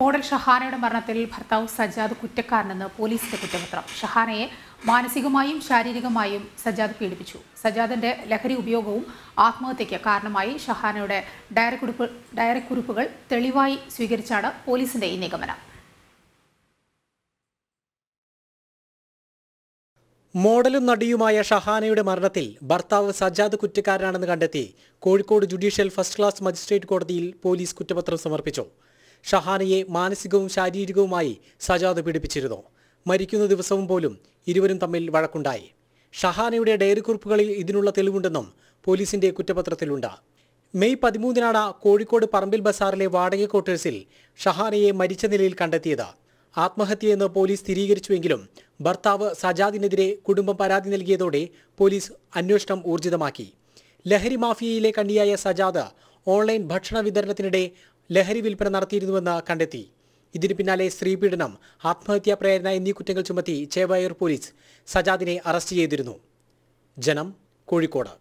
model ഷഹാനയുടെ മരണത്തിൽ ഭർത്താവ് സജാദ് കുറ്റക്കാരനെന്ന് പോലീസിന്റെ കുറ്റപത്രം ഷഹാനയെ മാനസികമായും ശാരീരികമായും സജാദ് പീഡിപ്പിച്ചു സജാദിന്റെ ലഹരി ഉപയോഗവും ആത്മഹത്യയ്ക്ക് കാരണമായി ഷഹാനയുടെ ഡയറി കുറിപ്പുകൾ തെളിവായി സ്വീകരിച്ചാണ് പോലീസിന്റെ ഈ നിഗമനം മോഡലും നടിയുമായ ഷഹാനയുടെ മരണത്തിൽ ഭർത്താവ് സജാദ് കുറ്റക്കാരനാണെന്ന് കണ്ടെത്തി Kozhikode judicial first class magistrate കോടതിയിൽ പോലീസ് കുറ്റപത്രം സമർപ്പിച്ചു ഷഹാനയെ മാനസികവും ശാരീരികവുമായി സജാദ് പീഡിപ്പിച്ചിരുന്നു മരിക്കുന്ന ദിവസവും പോലും ഇരുവരും തമ്മിൽ വഴക്കുണ്ടായി ഷഹാനയുടെ ഡയറി കുറിപ്പുകളിൽ ഇതിനുള്ള തെളിവുണ്ടെന്നും പോലീസിന്റെ കുറ്റപത്രത്തിലുണ്ട് മെയ് പതിമൂന്നിനാണ് കോഴിക്കോട് പറമ്പിൽ ബസാറിലെ വാടക ക്വാർട്ടേഴ്സിൽ ഷഹാനയെ മരിച്ച നിലയിൽ കണ്ടെത്തിയത് ആത്മഹത്യയെന്ന് പോലീസ് സ്ഥിരീകരിച്ചുവെങ്കിലും ഭർത്താവ് സജാദിനെതിരെ കുടുംബം പരാതി നൽകിയതോടെ പോലീസ് അന്വേഷണം ഊർജിതമാക്കി ലഹരി മാഫിയയിലെ കണ്ണിയായ സജാദ് ഓൺലൈൻ ഭക്ഷണ വിതരണത്തിനിടെ ലഹരി വിൽപ്പന നടത്തിയിരുന്നുവെന്ന് കണ്ടെത്തി ഇതിനു പിന്നാലെ സ്ത്രീപീഡനം ആത്മഹത്യാ പ്രേരണ എന്നീ കുറ്റങ്ങൾ ചുമത്തി ചേവായൂർ പോലീസ് സജാദിനെ അറസ്റ്റ് ചെയ്തിരുന്നു ജനം കോഴിക്കോട്